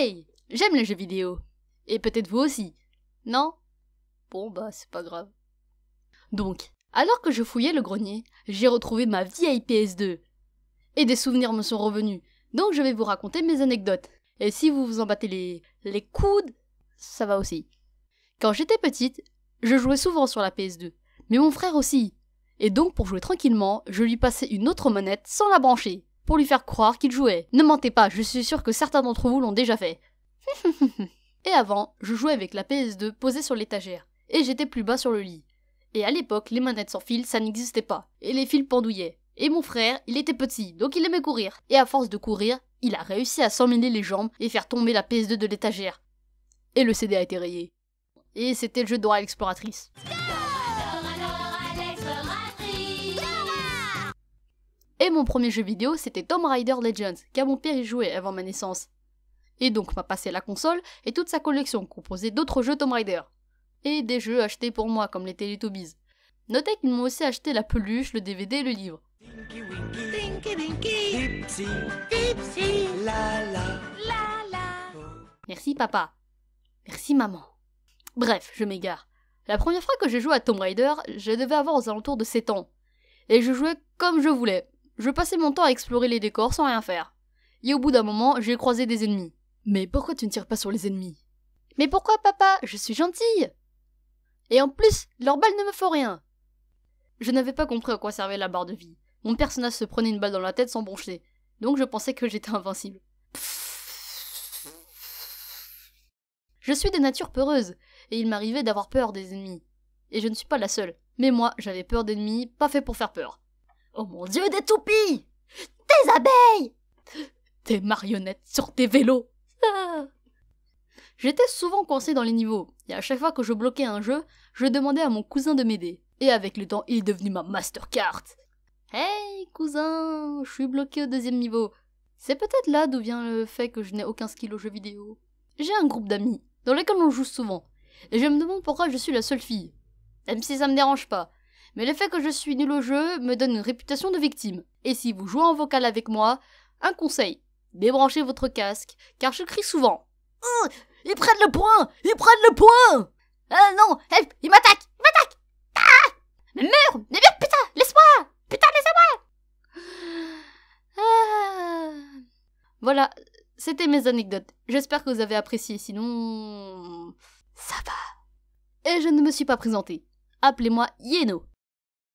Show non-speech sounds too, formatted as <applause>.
Hey J'aime les jeux vidéo. Et peut-être vous aussi. Non Bon bah c'est pas grave. Donc, alors que je fouillais le grenier, j'ai retrouvé ma vieille PS2. Et des souvenirs me sont revenus. Donc je vais vous raconter mes anecdotes. Et si vous vous en battez les, les coudes, ça va aussi. Quand j'étais petite, je jouais souvent sur la PS2. Mais mon frère aussi. Et donc pour jouer tranquillement, je lui passais une autre manette sans la brancher pour lui faire croire qu'il jouait. Ne mentez pas, je suis sûr que certains d'entre vous l'ont déjà fait. <laughs> et avant, je jouais avec la PS2 posée sur l'étagère, et j'étais plus bas sur le lit. Et à l'époque, les manettes sans fil, ça n'existait pas, et les fils pendouillaient. Et mon frère, il était petit, donc il aimait courir. Et à force de courir, il a réussi à s'emmêler les jambes et faire tomber la PS2 de l'étagère. Et le CD a été rayé. Et c'était le jeu à l'exploratrice. Et mon premier jeu vidéo, c'était Tomb Raider Legends, car mon père y jouait avant ma naissance. Et donc m'a passé la console et toute sa collection composée d'autres jeux Tomb Raider. Et des jeux achetés pour moi comme les Teletubbies. Notez qu'ils m'ont aussi acheté la peluche, le DVD et le livre. Merci papa. Merci maman. Bref, je m'égare. La première fois que j'ai joué à Tomb Raider, je devais avoir aux alentours de 7 ans. Et je jouais comme je voulais. Je passais mon temps à explorer les décors sans rien faire. Et au bout d'un moment, j'ai croisé des ennemis. Mais pourquoi tu ne tires pas sur les ennemis Mais pourquoi, papa Je suis gentille Et en plus, leurs balles ne me font rien Je n'avais pas compris à quoi servait la barre de vie. Mon personnage se prenait une balle dans la tête sans broncher, donc je pensais que j'étais invincible. Je suis de nature peureuse, et il m'arrivait d'avoir peur des ennemis. Et je ne suis pas la seule. Mais moi, j'avais peur d'ennemis, pas fait pour faire peur. Oh mon Dieu, des toupies Des abeilles Des marionnettes sur tes vélos ah J'étais souvent coincé dans les niveaux, et à chaque fois que je bloquais un jeu, je demandais à mon cousin de m'aider. Et avec le temps, il est devenu ma Mastercard. Hey cousin, je suis bloqué au deuxième niveau. C'est peut-être là d'où vient le fait que je n'ai aucun skill au jeu vidéo. J'ai un groupe d'amis, dans lequel on joue souvent, et je me demande pourquoi je suis la seule fille. Même si ça me dérange pas, mais le fait que je suis nul au jeu me donne une réputation de victime. Et si vous jouez en vocal avec moi, un conseil, débranchez votre casque, car je crie souvent. Hum, ils prennent le point Ils prennent le point Ah non Help Ils m'attaquent Ils m'attaquent Ah Mais meurs Mais meurs, putain Laisse-moi Putain, laissez-moi ah. Voilà, c'était mes anecdotes. J'espère que vous avez apprécié, sinon... Ça va. Et je ne me suis pas présentée. Appelez-moi Yeno.